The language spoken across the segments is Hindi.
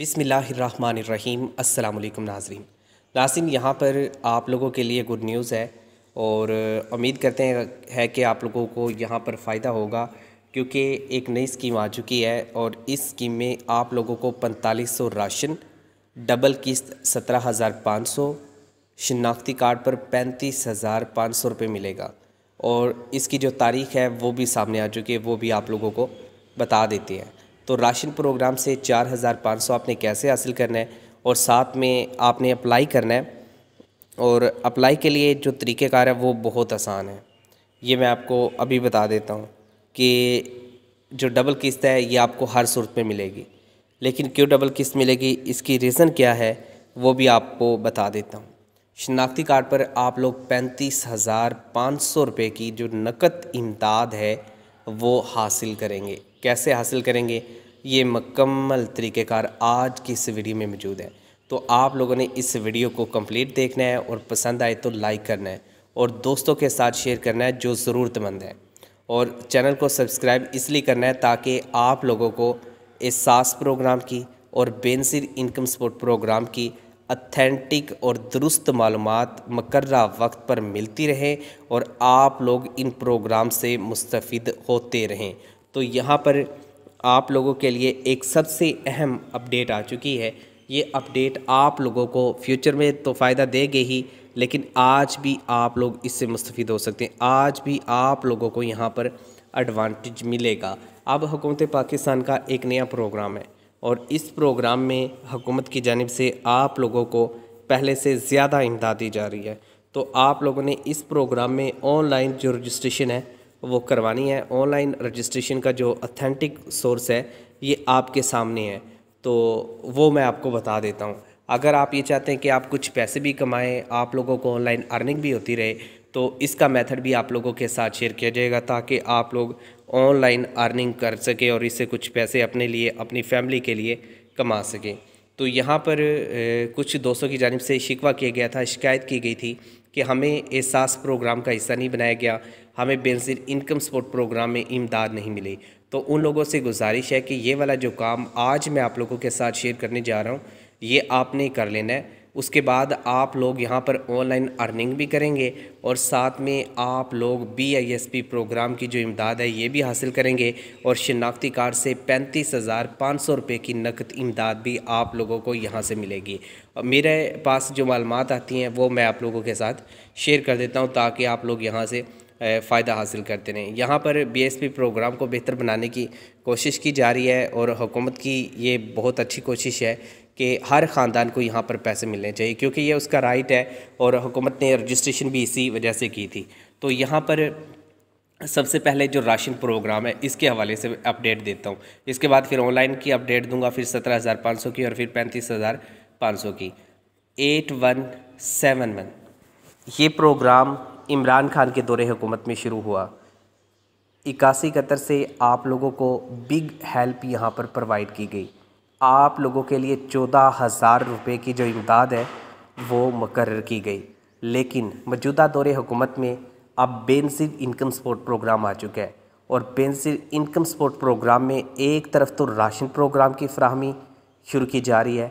बिसमीम् अल्लाम नाजरीन नासिन यहाँ पर आप लोगों के लिए गुड न्यूज़ है और उम्मीद करते हैं है कि आप लोगों को यहाँ पर फ़ायदा होगा क्योंकि एक नई स्कीम आ चुकी है और इस स्कीम में आप लोगों को पैंतालीस सौ राशन डबल किस्त सत्रह हज़ार पाँच सौ शिनाख्ती कार्ड पर पैंतीस हज़ार पाँच सौ रुपये मिलेगा और इसकी जो तारीख़ है वो भी सामने आ चुकी है वो भी आप लोगों को बता देती है तो राशन प्रोग्राम से चार हज़ार पाँच सौ आपने कैसे हासिल करना है और साथ में आपने अप्लाई करना है और अप्लाई के लिए जो तरीक़ेकार है वो बहुत आसान है ये मैं आपको अभी बता देता हूँ कि जो डबल किस्त है ये आपको हर सूरत में मिलेगी लेकिन क्यों डबल किस्त मिलेगी इसकी रीज़न क्या है वो भी आपको बता देता हूँ शनाख्ती कार्ड पर आप लोग पैंतीस हज़ार पाँच सौ रुपये की जो नकद इमदाद है वो हासिल करेंगे कैसे हासिल करेंगे ये मकम्मल तरीक़ेकार आज की इस वीडियो में मौजूद है तो आप लोगों ने इस वीडियो को कंप्लीट देखना है और पसंद आए तो लाइक करना है और दोस्तों के साथ शेयर करना है जो ज़रूरतमंद है और चैनल को सब्सक्राइब इसलिए करना है ताकि आप लोगों को एहसास प्रोग्राम की और बेनसर इनकम सपोर्ट प्रोग्राम की अथेंटिक और दुरुस्त मालूम मकर्रा वक्त पर मिलती रहे और आप लोग इन प्रोग्राम से मुस्तफ़ होते रहें तो यहाँ पर आप लोगों के लिए एक सबसे अहम अपडेट आ चुकी है ये अपडेट आप लोगों को फ्यूचर में तो फ़ायदा देगी ही लेकिन आज भी आप लोग इससे मुस्तफ़ हो सकते हैं आज भी आप लोगों को यहाँ पर एडवांटेज मिलेगा अब हुकूमत पाकिस्तान का एक नया प्रोग्राम है और इस प्रोग्राम में हुकूमत की जानब से आप लोगों को पहले से ज़्यादा इमदाद दी जा रही है तो आप लोगों ने इस प्रोग्राम में ऑनलाइन जो रजिस्ट्रेशन है वो करवानी है ऑनलाइन रजिस्ट्रेशन का जो अथेंटिक सोर्स है ये आपके सामने है तो वो मैं आपको बता देता हूँ अगर आप ये चाहते हैं कि आप कुछ पैसे भी कमाएं आप लोगों को ऑनलाइन अर्निंग भी होती रहे तो इसका मेथड भी आप लोगों के साथ शेयर किया जाएगा ताकि आप लोग ऑनलाइन अर्निंग कर सकें और इससे कुछ पैसे अपने लिए अपनी फैमिली के लिए कमा सकें तो यहाँ पर कुछ दोस्तों की जानब से शिकवा किया गया था शिकायत की गई थी कि हमें एहसास प्रोग्राम का हिस्सा नहीं बनाया गया हमें बेनज़िर इनकम सपोर्ट प्रोग्राम में इमदाद नहीं मिली तो उन लोगों से गुजारिश है कि ये वाला जो काम आज मैं आप लोगों के साथ शेयर करने जा रहा हूँ ये आपने कर लेना है उसके बाद आप लोग यहाँ पर ऑनलाइन अर्निंग भी करेंगे और साथ में आप लोग बी प्रोग्राम की जो इमदाद है ये भी हासिल करेंगे और शिनाख्ती कार्ड से पैंतीस हज़ार पाँच सौ रुपये की नकद इमदाद भी आप लोगों को यहाँ से मिलेगी और मेरे पास जो मालूम आती हैं वो मैं आप लोगों के साथ शेयर कर देता हूँ ताकि आप लोग यहाँ से फ़ायदा हासिल करते रहें यहाँ पर पी प्रोग्राम को बेहतर बनाने की कोशिश की जा रही है और हुकूमत की ये बहुत अच्छी कोशिश है कि हर ख़ानदान को यहाँ पर पैसे मिलने चाहिए क्योंकि ये उसका राइट है और हुकूमत ने रजिस्ट्रेशन भी इसी वजह से की थी तो यहाँ पर सबसे पहले जो राशन प्रोग्राम है इसके हवाले से अपडेट देता हूँ इसके बाद फिर ऑनलाइन की अपडेट दूंगा फिर सत्रह हज़ार पाँच सौ की और फिर पैंतीस हज़ार पाँच सौ की एट वन सेवन वन ये प्रोग्राम इमरान खान के दौरे हुकूमत में शुरू हुआ इक्यासी कतर से आप लोगों को बिग हेल्प यहाँ पर प्रोवाइड की गई आप लोगों के लिए चौदह हज़ार रुपये की जो इमदाद है वो मुकर की गई लेकिन मौजूदा दौर हुकूमत में अब बेनसिव इनकम सपोर्ट प्रोग्राम आ चुका है और पेंसिल इनकम सपोर्ट प्रोग्राम में एक तरफ तो राशन प्रोग्राम की फ्राहमी शुरू की जा रही है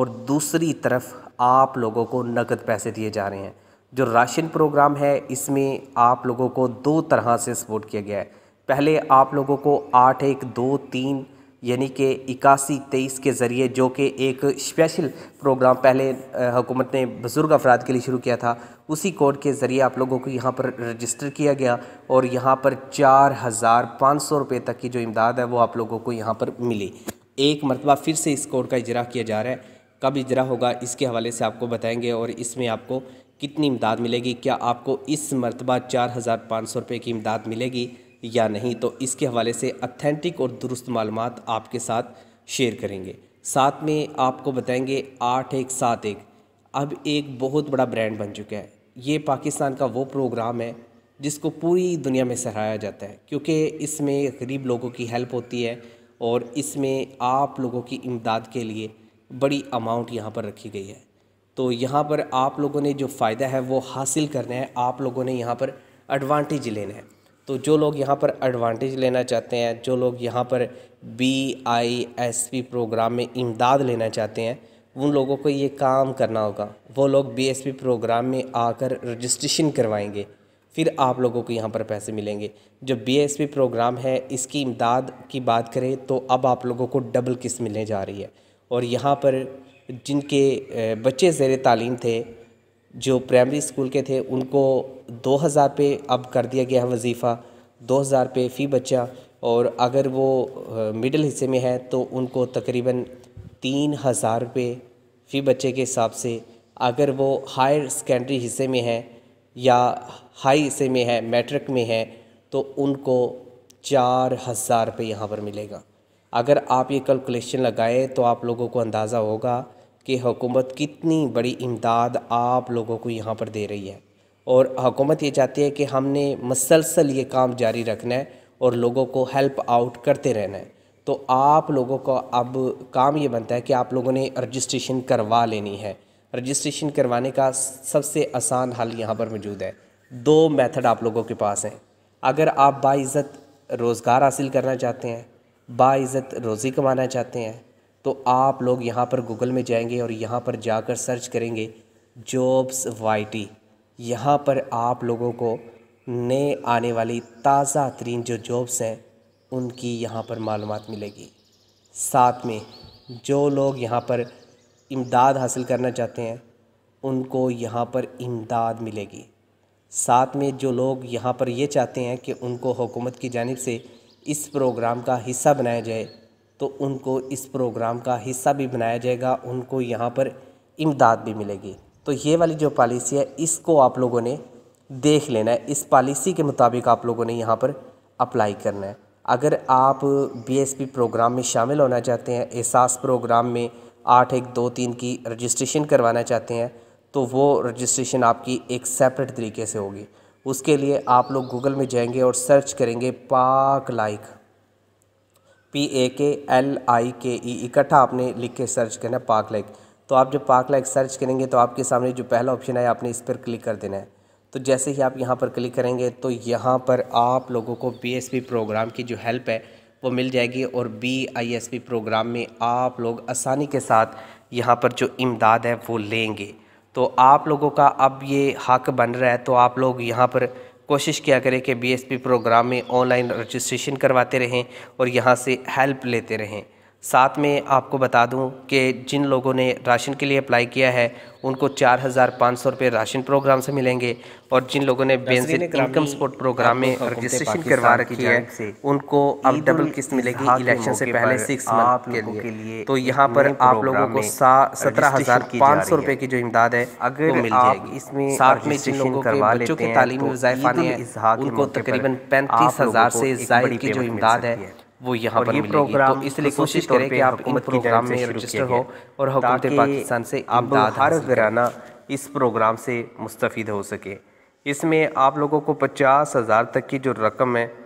और दूसरी तरफ आप लोगों को नकद पैसे दिए जा रहे हैं जो राशन प्रोग्राम है इसमें आप लोगों को दो तरह से सपोर्ट किया गया है पहले आप लोगों को आठ एक दो तीन यानी कि इक्यासी तेईस के ज़रिए जो कि एक स्पेशल प्रोग्राम पहले हुकूमत ने बुज़ुर्ग अफराद के लिए शुरू किया था उसी कोड के ज़रिए आप लोगों को यहाँ पर रजिस्टर किया गया और यहाँ पर चार हज़ार पाँच सौ रुपये तक की जो इमदाद है वो आप लोगों को यहाँ पर मिली एक मरतबा फिर से इस कोड का इजरा किया जा रहा है कब इजरा होगा इसके हवाले से आपको बताएँगे और इसमें आपको कितनी इमदाद मिलेगी क्या आपको इस मरतबा चार हज़ार पाँच सौ रुपये की इमदाद मिलेगी या नहीं तो इसके हवाले से अथेंटिक और दुरुस्त मालूम आपके साथ शेयर करेंगे साथ में आपको बताएंगे आठ एक सात एक अब एक बहुत बड़ा ब्रांड बन चुका है ये पाकिस्तान का वो प्रोग्राम है जिसको पूरी दुनिया में सराहाया जाता है क्योंकि इसमें गरीब लोगों की हेल्प होती है और इसमें आप लोगों की इमदाद के लिए बड़ी अमाउंट यहाँ पर रखी गई है तो यहाँ पर आप लोगों ने जो फ़ायदा है वो हासिल करना है आप लोगों ने यहाँ पर एडवांटेज लेना है तो जो लोग यहाँ पर एडवांटेज लेना चाहते हैं जो लोग यहाँ पर B I S P programme में इमदाद लेना चाहते हैं उन लोगों को ये काम करना होगा वो लोग बी एस पी प्रोग्राम में आकर रजिस्ट्रेशन करवाएंगे फिर आप लोगों को यहाँ पर पैसे मिलेंगे जो बी एस पी प्रोग्राम है इसकी इमदाद की बात करें तो अब आप लोगों को डबल किस्त मिलने जा रही है और यहाँ पर जिनके बच्चे ज़ेर तालीम थे जो प्राइमरी स्कूल के थे उनको 2000 पे अब कर दिया गया है वजीफ़ा 2000 पे फ़ी बच्चा और अगर वो मिडिल हिस्से में है तो उनको तकरीबन तीन हज़ार रुपये फ़ी बच्चे के हिसाब से अगर वो हायर सेकेंडरी हिस्से में है या हाई हिस्से में है मैट्रिक में है तो उनको चार हज़ार रुपये यहाँ पर मिलेगा अगर आप ये कैलकुलेशन लगाएं तो आप लोगों को अंदाज़ा होगा कि हुकूमत कितनी बड़ी इमदाद आप लोगों को यहाँ पर दे रही है और हुकूमत ये चाहती है कि हमने मसलसल ये काम जारी रखना है और लोगों को हेल्प आउट करते रहना है तो आप लोगों का अब काम ये बनता है कि आप लोगों ने रजिस्ट्रेशन करवा लेनी है रजिस्ट्रेशन करवाने का सबसे आसान हल यहाँ पर मौजूद है दो मेथड आप लोगों के पास हैं अगर आप बाज़्ज़त रोज़गार हासिल करना चाहते हैं बाइज़्ज़त रोज़ी कमाना चाहते हैं तो आप लोग यहाँ पर गूगल में जाएंगे और यहाँ पर जाकर सर्च करेंगे जॉब्स वाई टी यहाँ पर आप लोगों को नए आने वाली ताज़ा तरीन जो जॉब्स हैं उनकी यहाँ पर मालूम मिलेगी साथ में जो लोग यहाँ पर इमदाद हासिल करना चाहते हैं उनको यहाँ पर इमदाद मिलेगी साथ में जो लोग यहाँ पर ये चाहते हैं कि उनको हुकूमत की जानब से इस प्रोग्राम का हिस्सा बनाया जाए तो उनको इस प्रोग्राम का हिस्सा भी बनाया जाएगा उनको यहाँ पर इमदाद भी मिलेगी तो ये वाली जो पॉलिसी है इसको आप लोगों ने देख लेना है इस पॉलिसी के मुताबिक आप लोगों ने यहाँ पर अप्लाई करना है अगर आप बी प्रोग्राम में शामिल होना चाहते हैं एहसास प्रोग्राम में आठ एक दो तीन की रजिस्ट्रेशन करवाना चाहते हैं तो वो रजिस्ट्रेशन आपकी एक सेपरेट तरीके से होगी उसके लिए आप लोग गूगल में जाएंगे और सर्च करेंगे पाक लाइक पी ए के एल आई के ई इकट्ठा आपने लिख के सर्च करना है पार्क लाइक तो आप जब पार्क लाइक सर्च करेंगे तो आपके सामने जो पहला ऑप्शन है आपने इस पर क्लिक कर देना है तो जैसे ही आप यहाँ पर क्लिक करेंगे तो यहाँ पर आप लोगों को बी प्रोग्राम की जो हेल्प है वो मिल जाएगी और बी प्रोग्राम में आप लोग आसानी के साथ यहाँ पर जो इमदाद है वो लेंगे तो आप लोगों का अब ये हक बन रहा है तो आप लोग यहाँ पर कोशिश किया करें कि बीएसपी प्रोग्राम में ऑनलाइन रजिस्ट्रेशन करवाते रहें और यहाँ से हेल्प लेते रहें साथ में आपको बता दूं कि जिन लोगों ने राशन के लिए अप्लाई किया है उनको चार हज़ार पाँच सौ रुपये राशन प्रोग्राम से मिलेंगे और जिन लोगों ने बेंसिल इनकम सपोर्ट प्रोग्राम में रजिस्ट्रेशन करवा रखी है उनको अब डबल किस्त मिलेगी इलेक्शन से पहले सिक्स मंथ के लिए, तो यहाँ पर आप लोगों को सत्रह हज़ार पाँच सौ रुपये की जो इमदाद है अगर तो मिल जाएगी इसमें साथ में जिन लोगों के बच्चों की तालीमी तो वजायफाने उनको तकरीबन पैंतीस हज़ार से जायद की जो इमदाद है वो यहाँ पर ये प्रोग्राम तो इसलिए कोशिश करें कि आप इन प्रोग्राम में रजिस्टर हो और हुकूमत पाकिस्तान से आप हर वराना इस प्रोग्राम से मुस्तफ़ हो सके इसमें आप लोगों को पचास हज़ार तक की जो रकम है